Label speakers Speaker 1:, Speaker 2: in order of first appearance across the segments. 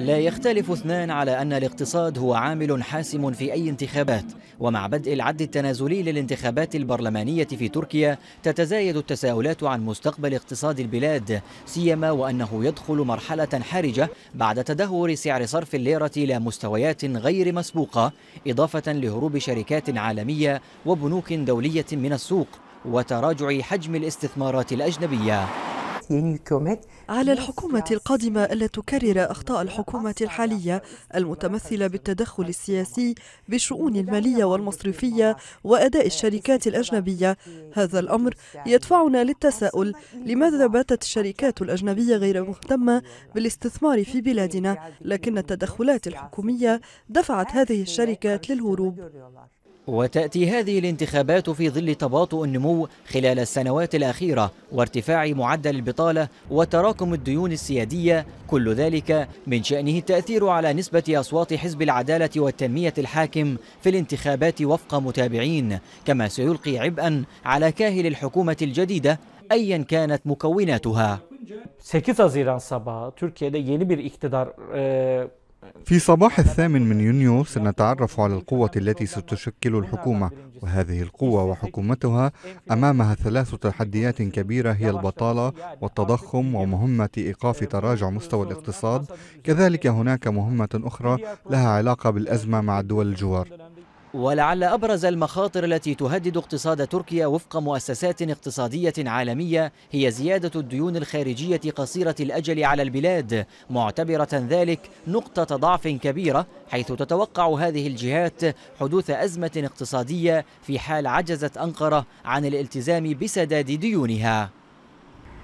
Speaker 1: لا يختلف اثنان على أن الاقتصاد هو عامل حاسم في أي انتخابات ومع بدء العد التنازلي للانتخابات البرلمانية في تركيا تتزايد التساؤلات عن مستقبل اقتصاد البلاد سيما وأنه يدخل مرحلة حرجة بعد تدهور سعر صرف الليرة إلى مستويات غير مسبوقة إضافة لهروب شركات عالمية وبنوك دولية من السوق وتراجع حجم الاستثمارات الأجنبية
Speaker 2: على الحكومة القادمة ألا تكرر أخطاء الحكومة الحالية المتمثلة بالتدخل السياسي بالشؤون المالية والمصرفية وأداء الشركات الأجنبية هذا الأمر يدفعنا للتساؤل لماذا باتت الشركات الأجنبية غير مهتمة بالاستثمار في بلادنا لكن التدخلات الحكومية دفعت هذه الشركات للهروب
Speaker 1: وتأتي هذه الانتخابات في ظل تباطؤ النمو خلال السنوات الأخيرة وارتفاع معدل البطالة وتراكم الديون السيادية كل ذلك من شأنه التأثير على نسبة أصوات حزب العدالة والتنمية الحاكم في الانتخابات وفق متابعين كما سيلقي عبئا على كاهل الحكومة الجديدة أيا كانت مكوناتها 8 Haziran sabahı Türkiye'de yeni bir iktidar e,
Speaker 3: في صباح الثامن من يونيو سنتعرف على القوة التي ستشكل الحكومة وهذه القوة وحكومتها أمامها ثلاث تحديات كبيرة هي البطالة والتضخم ومهمة إيقاف تراجع مستوى الاقتصاد كذلك هناك مهمة أخرى لها علاقة بالأزمة مع دول الجوار
Speaker 1: ولعل أبرز المخاطر التي تهدد اقتصاد تركيا وفق مؤسسات اقتصادية عالمية هي زيادة الديون الخارجية قصيرة الأجل على البلاد معتبرة ذلك نقطة ضعف كبيرة حيث تتوقع هذه الجهات حدوث أزمة اقتصادية في حال عجزت أنقرة عن الالتزام بسداد ديونها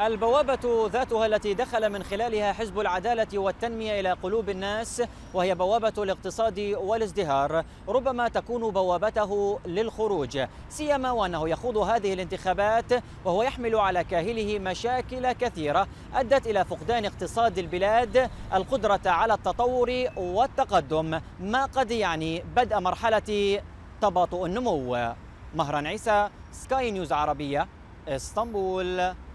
Speaker 1: البوابة ذاتها التي دخل من خلالها حزب العدالة والتنمية إلى قلوب الناس وهي بوابة الاقتصاد والازدهار ربما تكون بوابته للخروج سيما وأنه يخوض هذه الانتخابات وهو يحمل على كاهله مشاكل كثيرة أدت إلى فقدان اقتصاد البلاد القدرة على التطور والتقدم ما قد يعني بدء مرحلة تباطؤ النمو مهران عيسى سكاي نيوز عربية اسطنبول